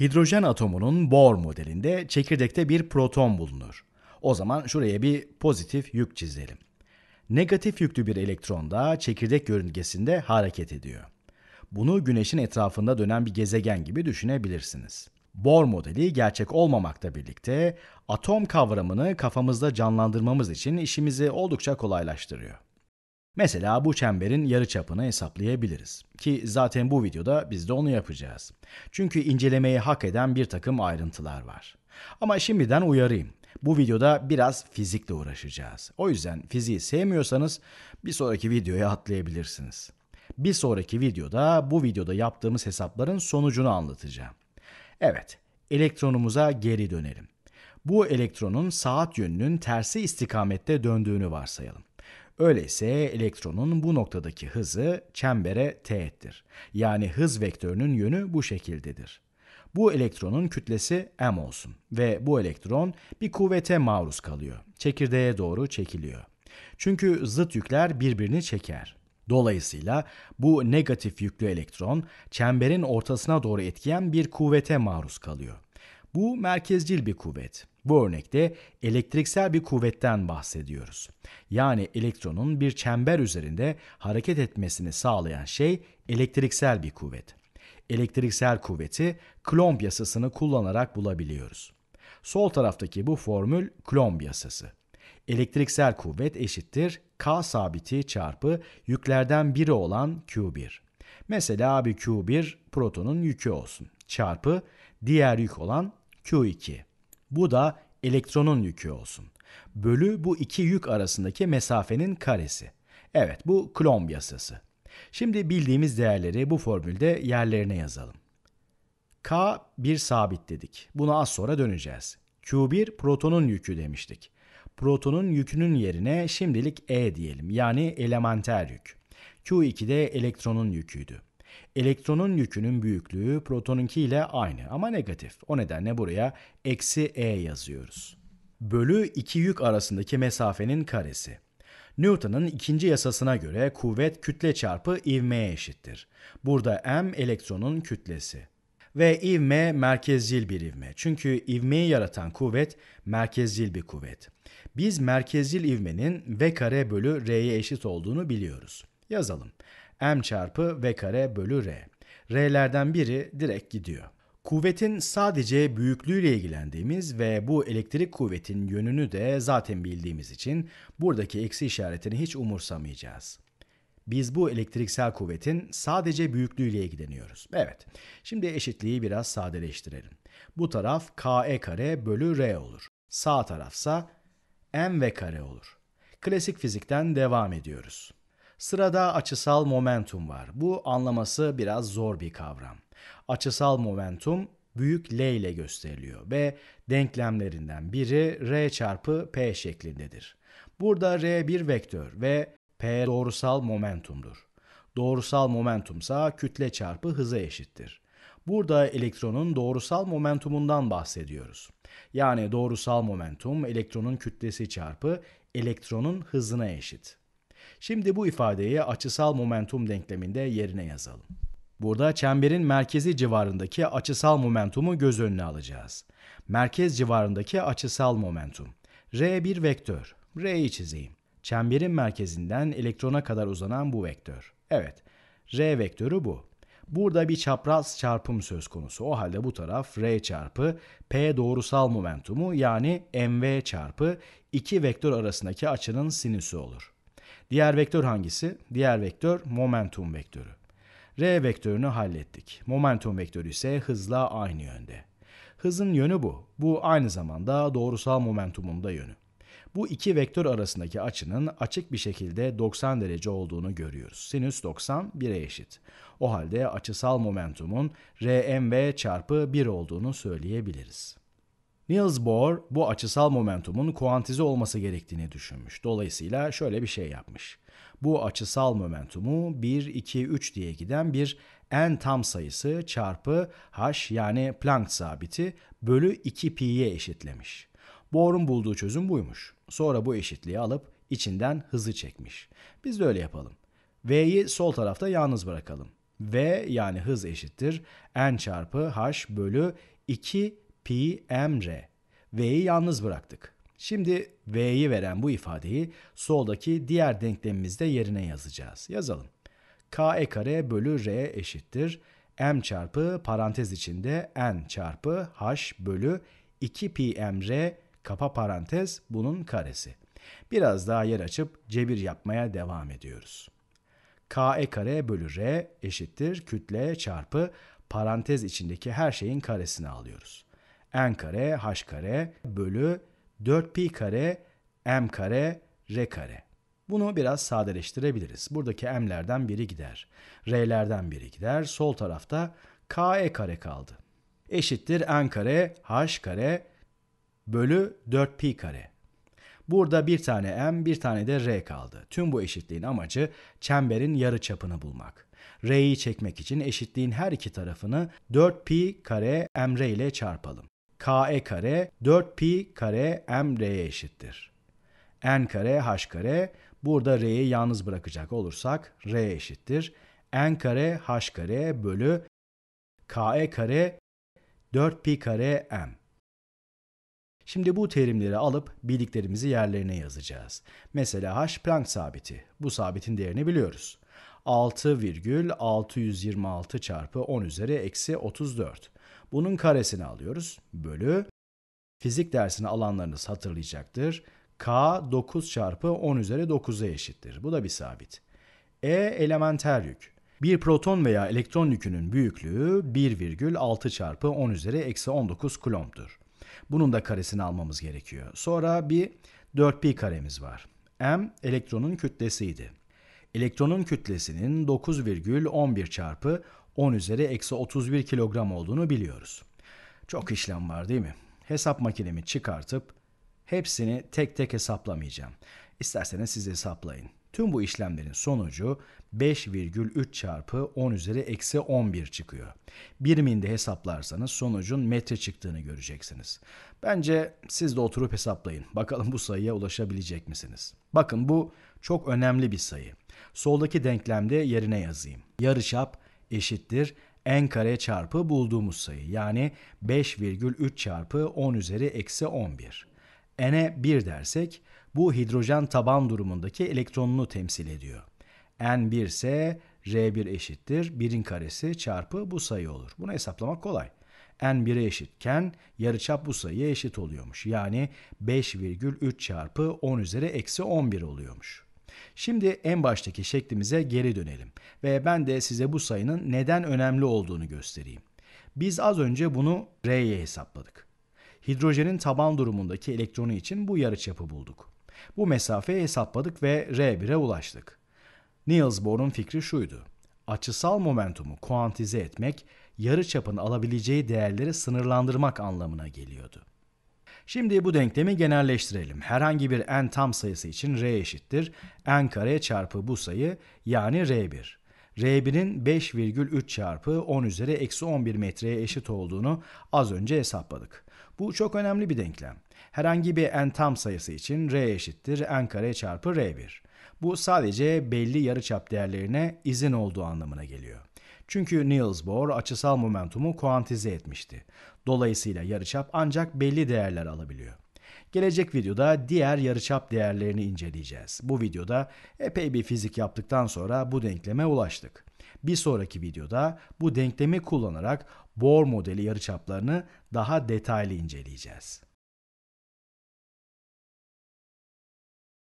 Hidrojen atomunun Bohr modelinde çekirdekte bir proton bulunur. O zaman şuraya bir pozitif yük çizelim. Negatif yüklü bir elektron da çekirdek yörüngesinde hareket ediyor. Bunu güneşin etrafında dönen bir gezegen gibi düşünebilirsiniz. Bohr modeli gerçek olmamakla birlikte atom kavramını kafamızda canlandırmamız için işimizi oldukça kolaylaştırıyor. Mesela bu çemberin yarı çapını hesaplayabiliriz. Ki zaten bu videoda biz de onu yapacağız. Çünkü incelemeyi hak eden bir takım ayrıntılar var. Ama şimdiden uyarayım. Bu videoda biraz fizikle uğraşacağız. O yüzden fiziği sevmiyorsanız bir sonraki videoya atlayabilirsiniz. Bir sonraki videoda bu videoda yaptığımız hesapların sonucunu anlatacağım. Evet, elektronumuza geri dönelim. Bu elektronun saat yönünün tersi istikamette döndüğünü varsayalım. Öyleyse elektronun bu noktadaki hızı çembere teğettir. Yani hız vektörünün yönü bu şekildedir. Bu elektronun kütlesi m olsun ve bu elektron bir kuvvete maruz kalıyor. Çekirdeğe doğru çekiliyor. Çünkü zıt yükler birbirini çeker. Dolayısıyla bu negatif yüklü elektron çemberin ortasına doğru etkiyen bir kuvvete maruz kalıyor. Bu merkezcil bir kuvvet. Bu örnekte elektriksel bir kuvvetten bahsediyoruz. Yani elektronun bir çember üzerinde hareket etmesini sağlayan şey elektriksel bir kuvvet. Elektriksel kuvveti Coulomb yasasını kullanarak bulabiliyoruz. Sol taraftaki bu formül Coulomb yasası. Elektriksel kuvvet eşittir K sabiti çarpı yüklerden biri olan Q1. Mesela bir Q1 protonun yükü olsun çarpı diğer yük olan Q2. Bu da elektronun yükü olsun. Bölü bu iki yük arasındaki mesafenin karesi. Evet bu Coulomb yasası. Şimdi bildiğimiz değerleri bu formülde yerlerine yazalım. K bir sabit dedik. Buna az sonra döneceğiz. Q1 protonun yükü demiştik. Protonun yükünün yerine şimdilik E diyelim yani elementer yük. Q2 de elektronun yüküydü. Elektronun yükünün büyüklüğü protonunki ile aynı ama negatif. O nedenle buraya eksi E yazıyoruz. Bölü iki yük arasındaki mesafenin karesi. Newton'un ikinci yasasına göre kuvvet kütle çarpı ivmeye eşittir. Burada m elektronun kütlesi. Ve ivme merkezzil bir ivme. Çünkü ivmeyi yaratan kuvvet merkezzil bir kuvvet. Biz merkezzil ivmenin v kare bölü r'ye eşit olduğunu biliyoruz. Yazalım m çarpı v kare bölü r. R'lerden biri direkt gidiyor. Kuvvetin sadece büyüklüğüyle ilgilendiğimiz ve bu elektrik kuvvetin yönünü de zaten bildiğimiz için buradaki eksi işaretini hiç umursamayacağız. Biz bu elektriksel kuvvetin sadece büyüklüğüyle ilgileniyoruz. Evet, şimdi eşitliği biraz sadeleştirelim. Bu taraf KE kare bölü R olur. Sağ tarafsa m MV kare olur. Klasik fizikten devam ediyoruz. Sırada açısal momentum var. Bu anlaması biraz zor bir kavram. Açısal momentum büyük L ile gösteriliyor ve denklemlerinden biri R çarpı P şeklindedir. Burada R bir vektör ve P doğrusal momentumdur. Doğrusal momentumsa kütle çarpı hıza eşittir. Burada elektronun doğrusal momentumundan bahsediyoruz. Yani doğrusal momentum elektronun kütlesi çarpı elektronun hızına eşit. Şimdi bu ifadeyi açısal momentum denkleminde yerine yazalım. Burada çemberin merkezi civarındaki açısal momentumu göz önüne alacağız. Merkez civarındaki açısal momentum. R bir vektör. R'yi çizeyim. Çemberin merkezinden elektrona kadar uzanan bu vektör. Evet, R vektörü bu. Burada bir çapraz çarpım söz konusu. O halde bu taraf R çarpı P doğrusal momentumu yani MV çarpı iki vektör arasındaki açının sinüsü olur. Diğer vektör hangisi? Diğer vektör momentum vektörü. R vektörünü hallettik. Momentum vektörü ise hızla aynı yönde. Hızın yönü bu. Bu aynı zamanda doğrusal momentumun da yönü. Bu iki vektör arasındaki açının açık bir şekilde 90 derece olduğunu görüyoruz. Sinüs 90 1'e eşit. O halde açısal momentumun RMV çarpı 1 olduğunu söyleyebiliriz. Niels Bohr bu açısal momentumun kuantize olması gerektiğini düşünmüş. Dolayısıyla şöyle bir şey yapmış. Bu açısal momentumu 1, 2, 3 diye giden bir n tam sayısı çarpı h yani Planck sabiti bölü 2 pi'ye eşitlemiş. Bohr'un bulduğu çözüm buymuş. Sonra bu eşitliği alıp içinden hızı çekmiş. Biz de öyle yapalım. V'yi sol tarafta yalnız bırakalım. V yani hız eşittir n çarpı h bölü 2 pi emre. V'yi yalnız bıraktık. Şimdi V'yi veren bu ifadeyi soldaki diğer denklemimizde yerine yazacağız. Yazalım. K e kare bölü R eşittir. M çarpı parantez içinde N çarpı H bölü 2 pi R kapa parantez bunun karesi. Biraz daha yer açıp cebir yapmaya devam ediyoruz. K e kare bölü R eşittir kütle çarpı parantez içindeki her şeyin karesini alıyoruz n kare h kare bölü 4pi kare m kare r kare. Bunu biraz sadeleştirebiliriz. Buradaki m'lerden biri gider. R'lerden biri gider. Sol tarafta ke kare kaldı. Eşittir n kare h kare bölü 4pi kare. Burada bir tane m, bir tane de r kaldı. Tüm bu eşitliğin amacı çemberin yarı çapını bulmak. r'yi çekmek için eşitliğin her iki tarafını 4pi kare mr ile çarpalım. KE kare 4pi kare m r'ye eşittir. n kare h kare burada r'yi yalnız bırakacak olursak r eşittir. n kare h kare bölü KE kare 4pi kare m. Şimdi bu terimleri alıp bildiklerimizi yerlerine yazacağız. Mesela h Planck sabiti. Bu sabitin değerini biliyoruz. 6,626 çarpı 10 üzeri eksi 34. Bunun karesini alıyoruz. Bölü. Fizik dersini alanlarınız hatırlayacaktır. K 9 çarpı 10 üzeri 9'a eşittir. Bu da bir sabit. E elementer yük. Bir proton veya elektron yükünün büyüklüğü 1,6 çarpı 10 üzeri eksi 19 kulombtur. Bunun da karesini almamız gerekiyor. Sonra bir 4pi karemiz var. M elektronun kütlesiydi. Elektronun kütlesinin 9,11 çarpı 10 üzeri eksi 31 kilogram olduğunu biliyoruz. Çok işlem var değil mi? Hesap makinemi çıkartıp hepsini tek tek hesaplamayacağım. İsterseniz siz hesaplayın. Tüm bu işlemlerin sonucu 5,3 çarpı 10 üzeri eksi 11 çıkıyor. Biriminde hesaplarsanız sonucun metre çıktığını göreceksiniz. Bence siz de oturup hesaplayın. Bakalım bu sayıya ulaşabilecek misiniz? Bakın bu çok önemli bir sayı. Soldaki denklemde yerine yazayım. Yarıçap eşittir n kare çarpı bulduğumuz sayı yani 5,3 çarpı 10 üzeri eksi 11. n'e 1 dersek bu hidrojen taban durumundaki elektronunu temsil ediyor. n1 ise r1 eşittir 1'in karesi çarpı bu sayı olur. Bunu hesaplamak kolay n 1'e eşitken yarıçap bu sayıya eşit oluyormuş. Yani 5,3 çarpı 10 üzeri eksi 11 oluyormuş. Şimdi en baştaki şeklimize geri dönelim ve ben de size bu sayının neden önemli olduğunu göstereyim. Biz az önce bunu R'ye hesapladık. Hidrojenin taban durumundaki elektronu için bu yarıçapı bulduk. Bu mesafeyi hesapladık ve R1'e ulaştık. Niels Bohr'un fikri şuydu. Açısal momentumu kuantize etmek, yarıçapın alabileceği değerleri sınırlandırmak anlamına geliyordu. Şimdi bu denklemi genelleştirelim. Herhangi bir n tam sayısı için r eşittir. n kare çarpı bu sayı yani r1. R1'in 5,3 çarpı 10 üzeri eksi 11 metreye eşit olduğunu az önce hesapladık. Bu çok önemli bir denklem. Herhangi bir n tam sayısı için r eşittir n kare çarpı r1. Bu sadece belli yarıçap değerlerine izin olduğu anlamına geliyor. Çünkü Niels Bohr açısal momentumu kuantize etmişti. Dolayısıyla yarıçap ancak belli değerler alabiliyor. Gelecek videoda diğer yarıçap değerlerini inceleyeceğiz. Bu videoda epey bir fizik yaptıktan sonra bu denkleme ulaştık. Bir sonraki videoda bu denklemi kullanarak Bohr modeli yarıçaplarını daha detaylı inceleyeceğiz.